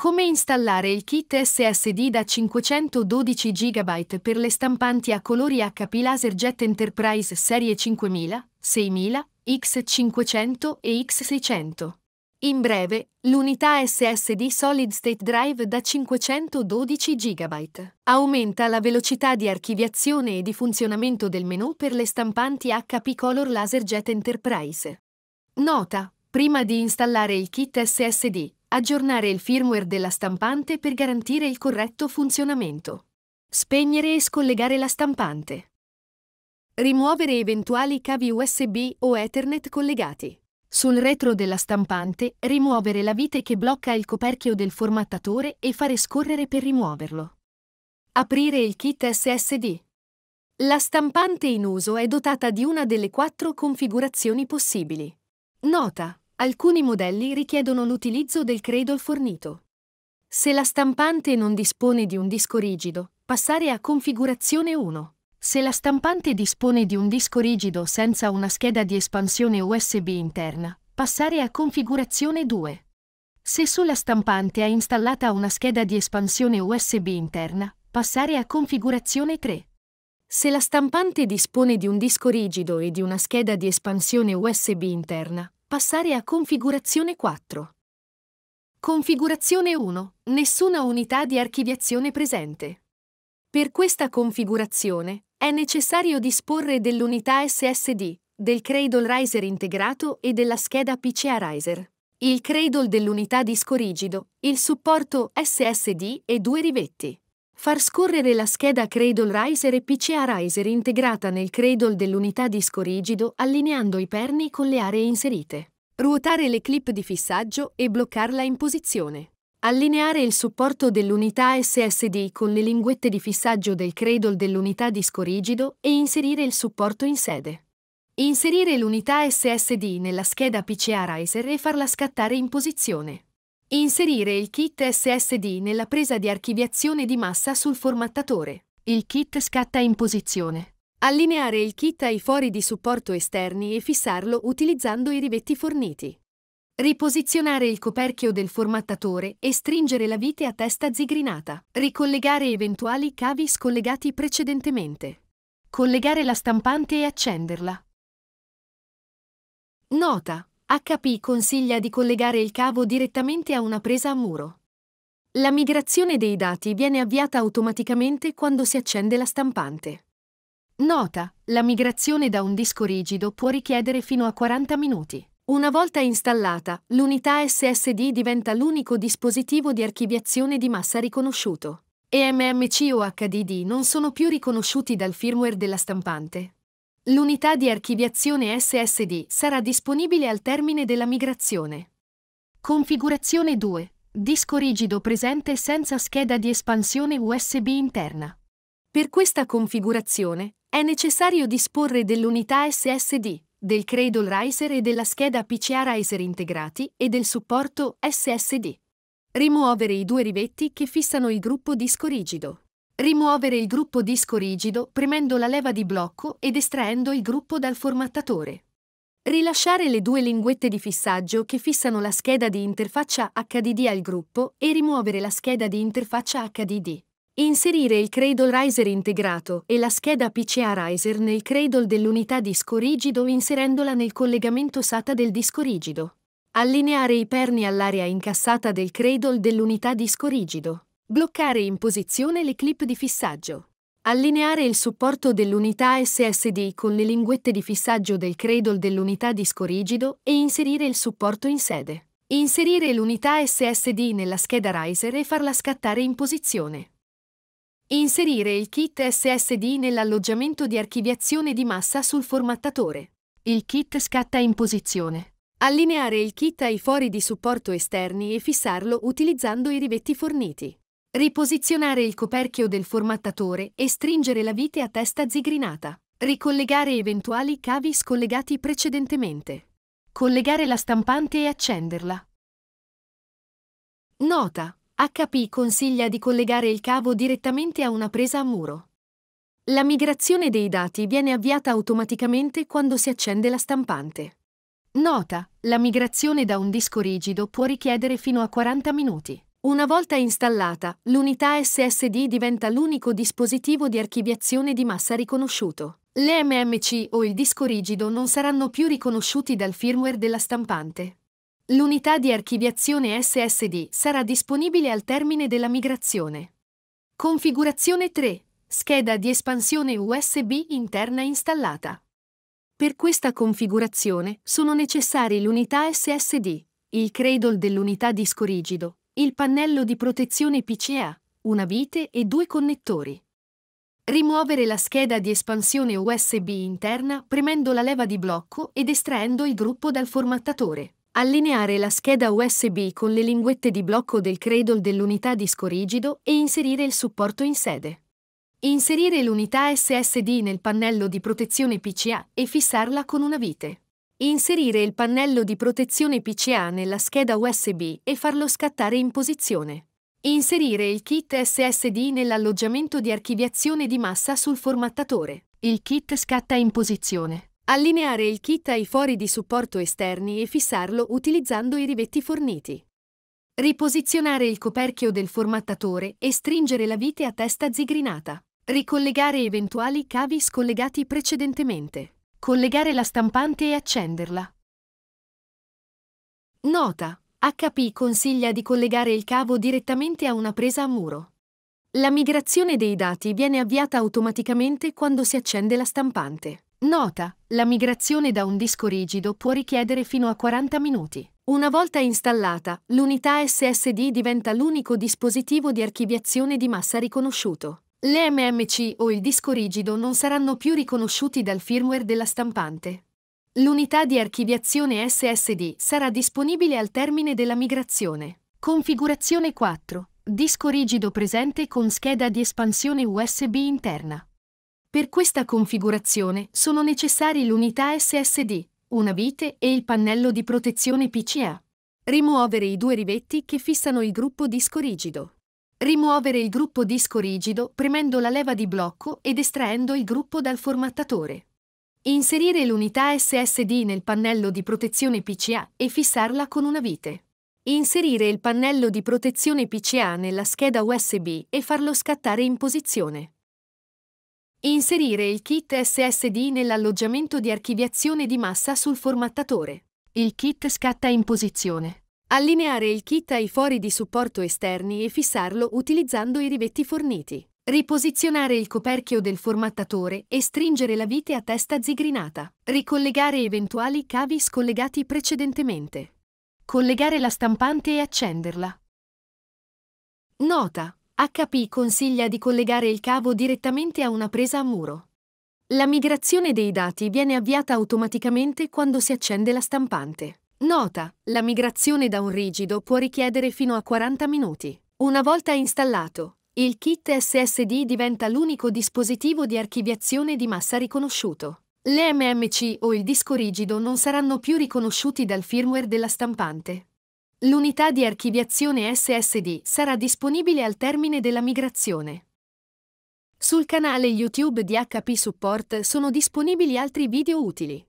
Come installare il kit SSD da 512 GB per le stampanti a colori HP LaserJet Enterprise serie 5000, 6000, X500 e X600. In breve, l'unità SSD Solid State Drive da 512 GB. Aumenta la velocità di archiviazione e di funzionamento del menu per le stampanti HP Color LaserJet Enterprise. Nota: prima di installare il kit SSD, Aggiornare il firmware della stampante per garantire il corretto funzionamento. Spegnere e scollegare la stampante. Rimuovere eventuali cavi USB o Ethernet collegati. Sul retro della stampante, rimuovere la vite che blocca il coperchio del formattatore e fare scorrere per rimuoverlo. Aprire il kit SSD. La stampante in uso è dotata di una delle quattro configurazioni possibili. Nota. Alcuni modelli richiedono l'utilizzo del cradle fornito. Se la stampante non dispone di un disco rigido, passare a configurazione 1. Se la stampante dispone di un disco rigido senza una scheda di espansione USB interna, passare a configurazione 2. Se sulla stampante è installata una scheda di espansione USB interna, passare a configurazione 3. Se la stampante dispone di un disco rigido e di una scheda di espansione USB interna, Passare a configurazione 4. Configurazione 1. Nessuna unità di archiviazione presente. Per questa configurazione è necessario disporre dell'unità SSD, del Cradle Riser integrato e della scheda PCA Riser, il Cradle dell'unità disco rigido, il supporto SSD e due rivetti. Far scorrere la scheda Cradle Riser e PCA Riser integrata nel cradle dell'unità disco rigido allineando i perni con le aree inserite. Ruotare le clip di fissaggio e bloccarla in posizione. Allineare il supporto dell'unità SSD con le linguette di fissaggio del cradle dell'unità disco rigido e inserire il supporto in sede. Inserire l'unità SSD nella scheda PCA Riser e farla scattare in posizione. Inserire il kit SSD nella presa di archiviazione di massa sul formattatore. Il kit scatta in posizione. Allineare il kit ai fori di supporto esterni e fissarlo utilizzando i rivetti forniti. Riposizionare il coperchio del formattatore e stringere la vite a testa zigrinata. Ricollegare eventuali cavi scollegati precedentemente. Collegare la stampante e accenderla. Nota. HP consiglia di collegare il cavo direttamente a una presa a muro. La migrazione dei dati viene avviata automaticamente quando si accende la stampante. Nota, la migrazione da un disco rigido può richiedere fino a 40 minuti. Una volta installata, l'unità SSD diventa l'unico dispositivo di archiviazione di massa riconosciuto. EMMC o HDD non sono più riconosciuti dal firmware della stampante, L'unità di archiviazione SSD sarà disponibile al termine della migrazione. Configurazione 2. Disco rigido presente senza scheda di espansione USB interna. Per questa configurazione è necessario disporre dell'unità SSD, del Cradle Riser e della scheda PCA Riser integrati e del supporto SSD. Rimuovere i due rivetti che fissano il gruppo disco rigido. Rimuovere il gruppo disco rigido premendo la leva di blocco ed estraendo il gruppo dal formattatore. Rilasciare le due linguette di fissaggio che fissano la scheda di interfaccia HDD al gruppo e rimuovere la scheda di interfaccia HDD. Inserire il Cradle Riser integrato e la scheda PCA Riser nel cradle dell'unità disco rigido inserendola nel collegamento SATA del disco rigido. Allineare i perni all'area incassata del cradle dell'unità disco rigido. Bloccare in posizione le clip di fissaggio. Allineare il supporto dell'unità SSD con le linguette di fissaggio del cradle dell'unità disco rigido e inserire il supporto in sede. Inserire l'unità SSD nella scheda riser e farla scattare in posizione. Inserire il kit SSD nell'alloggiamento di archiviazione di massa sul formattatore. Il kit scatta in posizione. Allineare il kit ai fori di supporto esterni e fissarlo utilizzando i rivetti forniti. Riposizionare il coperchio del formattatore e stringere la vite a testa zigrinata. Ricollegare eventuali cavi scollegati precedentemente. Collegare la stampante e accenderla. Nota. HP consiglia di collegare il cavo direttamente a una presa a muro. La migrazione dei dati viene avviata automaticamente quando si accende la stampante. Nota. La migrazione da un disco rigido può richiedere fino a 40 minuti. Una volta installata, l'unità SSD diventa l'unico dispositivo di archiviazione di massa riconosciuto. Le MMC o il disco rigido non saranno più riconosciuti dal firmware della stampante. L'unità di archiviazione SSD sarà disponibile al termine della migrazione. Configurazione 3. Scheda di espansione USB interna installata. Per questa configurazione sono necessari l'unità SSD, il cradle dell'unità disco rigido, il pannello di protezione PCA, una vite e due connettori. Rimuovere la scheda di espansione USB interna premendo la leva di blocco ed estraendo il gruppo dal formattatore. Allineare la scheda USB con le linguette di blocco del cradle dell'unità disco rigido e inserire il supporto in sede. Inserire l'unità SSD nel pannello di protezione PCA e fissarla con una vite. Inserire il pannello di protezione PCA nella scheda USB e farlo scattare in posizione. Inserire il kit SSD nell'alloggiamento di archiviazione di massa sul formattatore. Il kit scatta in posizione. Allineare il kit ai fori di supporto esterni e fissarlo utilizzando i rivetti forniti. Riposizionare il coperchio del formattatore e stringere la vite a testa zigrinata. Ricollegare eventuali cavi scollegati precedentemente. Collegare la stampante e accenderla. Nota. HP consiglia di collegare il cavo direttamente a una presa a muro. La migrazione dei dati viene avviata automaticamente quando si accende la stampante. Nota. La migrazione da un disco rigido può richiedere fino a 40 minuti. Una volta installata, l'unità SSD diventa l'unico dispositivo di archiviazione di massa riconosciuto. Le MMC o il disco rigido non saranno più riconosciuti dal firmware della stampante. L'unità di archiviazione SSD sarà disponibile al termine della migrazione. Configurazione 4. Disco rigido presente con scheda di espansione USB interna. Per questa configurazione sono necessari l'unità SSD, una vite e il pannello di protezione PCA. Rimuovere i due rivetti che fissano il gruppo disco rigido. Rimuovere il gruppo disco rigido premendo la leva di blocco ed estraendo il gruppo dal formattatore. Inserire l'unità SSD nel pannello di protezione PCA e fissarla con una vite. Inserire il pannello di protezione PCA nella scheda USB e farlo scattare in posizione. Inserire il kit SSD nell'alloggiamento di archiviazione di massa sul formattatore. Il kit scatta in posizione. Allineare il kit ai fori di supporto esterni e fissarlo utilizzando i rivetti forniti. Riposizionare il coperchio del formattatore e stringere la vite a testa zigrinata. Ricollegare eventuali cavi scollegati precedentemente. Collegare la stampante e accenderla. Nota. HP consiglia di collegare il cavo direttamente a una presa a muro. La migrazione dei dati viene avviata automaticamente quando si accende la stampante. Nota, la migrazione da un rigido può richiedere fino a 40 minuti. Una volta installato, il kit SSD diventa l'unico dispositivo di archiviazione di massa riconosciuto. Le MMC o il disco rigido non saranno più riconosciuti dal firmware della stampante. L'unità di archiviazione SSD sarà disponibile al termine della migrazione. Sul canale YouTube di HP Support sono disponibili altri video utili.